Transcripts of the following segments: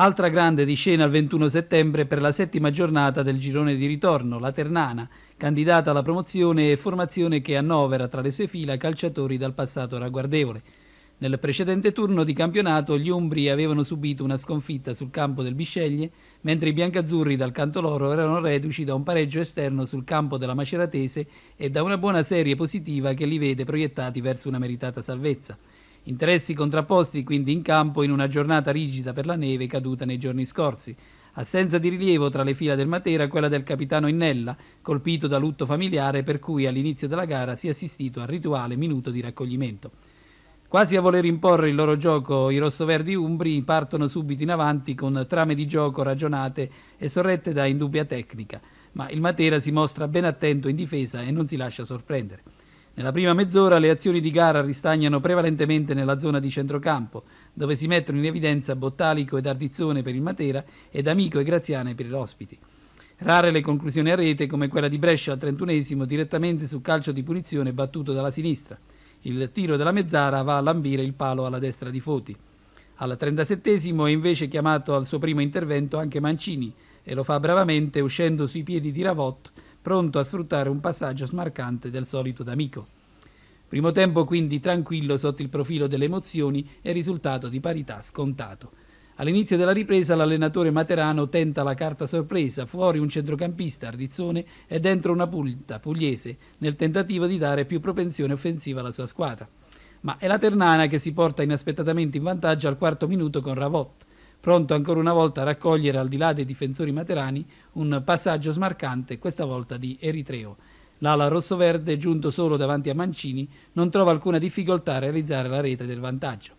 Altra grande di scena il 21 settembre per la settima giornata del girone di ritorno, la Ternana, candidata alla promozione e formazione che annovera tra le sue fila calciatori dal passato ragguardevole. Nel precedente turno di campionato gli Umbri avevano subito una sconfitta sul campo del Bisceglie, mentre i biancazzurri dal canto loro erano reduci da un pareggio esterno sul campo della Maceratese e da una buona serie positiva che li vede proiettati verso una meritata salvezza. Interessi contrapposti quindi in campo in una giornata rigida per la neve caduta nei giorni scorsi. Assenza di rilievo tra le fila del Matera quella del capitano Innella, colpito da lutto familiare per cui all'inizio della gara si è assistito al rituale minuto di raccoglimento. Quasi a voler imporre il loro gioco, i rossoverdi umbri partono subito in avanti con trame di gioco ragionate e sorrette da indubbia tecnica, ma il Matera si mostra ben attento in difesa e non si lascia sorprendere. Nella prima mezz'ora le azioni di gara ristagnano prevalentemente nella zona di centrocampo, dove si mettono in evidenza Bottalico ed Ardizzone per il Matera ed Amico e Graziane per gli ospiti. Rare le conclusioni a rete come quella di Brescia al 31 direttamente su calcio di punizione battuto dalla sinistra. Il tiro della mezzara va a lambire il palo alla destra di Foti. Al 37 è invece chiamato al suo primo intervento anche Mancini e lo fa bravamente uscendo sui piedi di Ravot pronto a sfruttare un passaggio smarcante del solito d'amico. Primo tempo quindi tranquillo sotto il profilo delle emozioni e risultato di parità scontato. All'inizio della ripresa l'allenatore materano tenta la carta sorpresa, fuori un centrocampista Ardizzone e dentro una punta pugliese, nel tentativo di dare più propensione offensiva alla sua squadra. Ma è la Ternana che si porta inaspettatamente in vantaggio al quarto minuto con Ravot pronto ancora una volta a raccogliere al di là dei difensori materani un passaggio smarcante, questa volta di Eritreo. L'ala rossoverde, giunto solo davanti a Mancini, non trova alcuna difficoltà a realizzare la rete del vantaggio.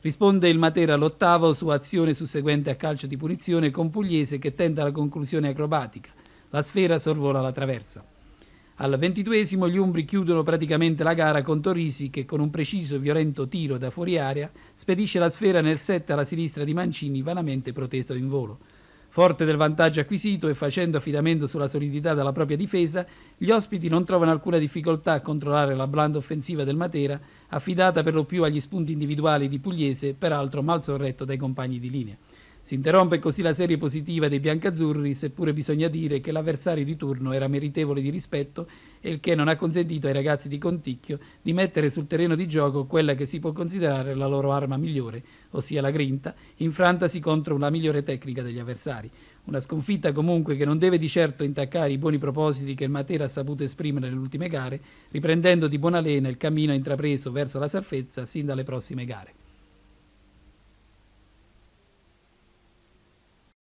Risponde il Matera all'ottavo su azione susseguente a calcio di punizione con Pugliese che tenta la conclusione acrobatica. La sfera sorvola la traversa. Al ventiduesimo gli Umbri chiudono praticamente la gara con Torisi che con un preciso e violento tiro da fuori area spedisce la sfera nel set alla sinistra di Mancini vanamente proteso in volo. Forte del vantaggio acquisito e facendo affidamento sulla solidità della propria difesa, gli ospiti non trovano alcuna difficoltà a controllare la blanda offensiva del Matera, affidata per lo più agli spunti individuali di Pugliese, peraltro mal sorretto dai compagni di linea. Si interrompe così la serie positiva dei biancazzurri, seppure bisogna dire che l'avversario di turno era meritevole di rispetto e il che non ha consentito ai ragazzi di Conticchio di mettere sul terreno di gioco quella che si può considerare la loro arma migliore, ossia la grinta, infrantasi contro la migliore tecnica degli avversari. Una sconfitta comunque che non deve di certo intaccare i buoni propositi che il Matera ha saputo esprimere nelle ultime gare, riprendendo di buona lena il cammino intrapreso verso la salvezza sin dalle prossime gare.